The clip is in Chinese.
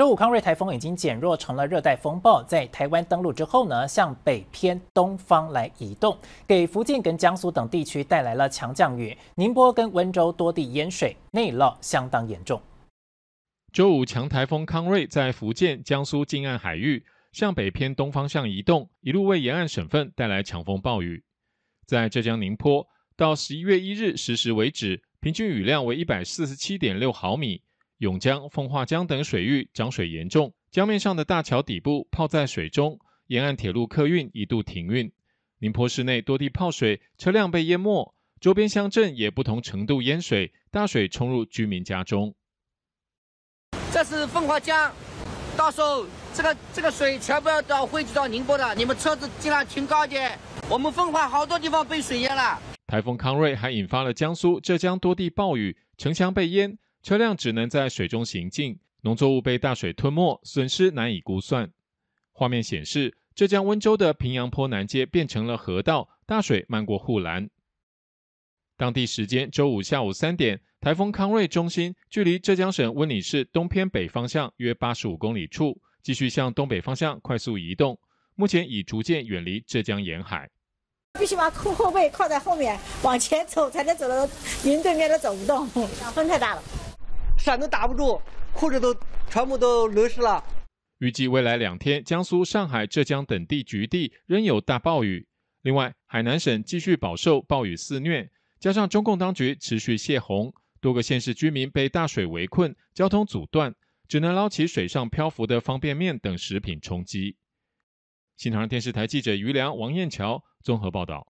周五，康瑞台风已经减弱成了热带风暴，在台湾登陆之后呢，向北偏东方来移动，给福建跟江苏等地区带来了强降雨，宁波跟温州多地淹水内涝相当严重。周五，强台风康瑞在福建、江苏近岸海域向北偏东方向移动，一路为沿岸省份带来强风暴雨。在浙江宁波，到十一月一日十时为止，平均雨量为一百四十七点六毫米。甬江、奉化江等水域涨水严重，江面上的大桥底部泡在水中，沿岸铁路客运一度停运。宁波市内多地泡水，车辆被淹没，周边乡镇也不同程度淹水，大水冲入居民家中。这是奉化江，到时候这个这个水全部要到汇集到宁波的，你们车子尽量停高点。我们奉化好多地方被水淹了。台风康瑞还引发了江苏、浙江多地暴雨，城墙被淹。车辆只能在水中行进，农作物被大水吞没，损失难以估算。画面显示，浙江温州的平阳坡南街变成了河道，大水漫过护栏。当地时间周五下午三点，台风康瑞中心距离浙江省温岭市东偏北方向约八十五公里处，继续向东北方向快速移动，目前已逐渐远离浙江沿海。必须把裤后背靠在后面，往前走才能走到云对面都走不动，风太大了。伞都打不住，裤子都全部都淋湿了。预计未来两天，江苏、上海、浙江等地局地仍有大暴雨。另外，海南省继续饱受暴雨肆虐，加上中共当局持续泄洪，多个县市居民被大水围困，交通阻断，只能捞起水上漂浮的方便面等食品充饥。新唐电视台记者余良、王艳桥综合报道。